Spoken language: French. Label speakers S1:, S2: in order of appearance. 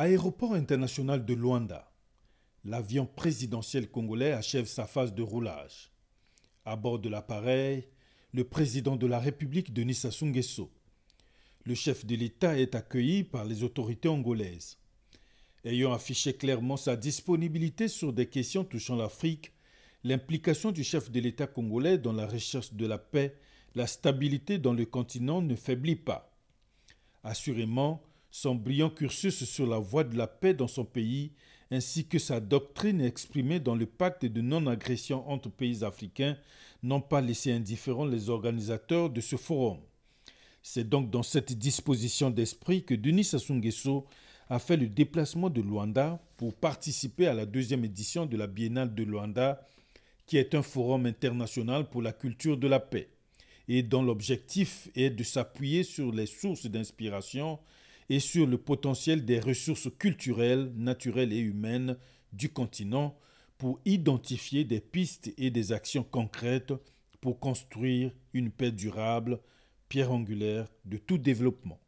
S1: Aéroport international de Luanda. L'avion présidentiel congolais achève sa phase de roulage. À bord de l'appareil, le président de la République Denis Sassou Nguesso. Le chef de l'État est accueilli par les autorités angolaises. Ayant affiché clairement sa disponibilité sur des questions touchant l'Afrique, l'implication du chef de l'État congolais dans la recherche de la paix, la stabilité dans le continent ne faiblit pas. Assurément, son brillant cursus sur la voie de la paix dans son pays, ainsi que sa doctrine exprimée dans le pacte de non-agression entre pays africains, n'ont pas laissé indifférents les organisateurs de ce forum. C'est donc dans cette disposition d'esprit que Denis Sassou Nguesso a fait le déplacement de Luanda pour participer à la deuxième édition de la Biennale de Luanda, qui est un forum international pour la culture de la paix, et dont l'objectif est de s'appuyer sur les sources d'inspiration et sur le potentiel des ressources culturelles, naturelles et humaines du continent pour identifier des pistes et des actions concrètes pour construire une paix durable, pierre angulaire de tout développement.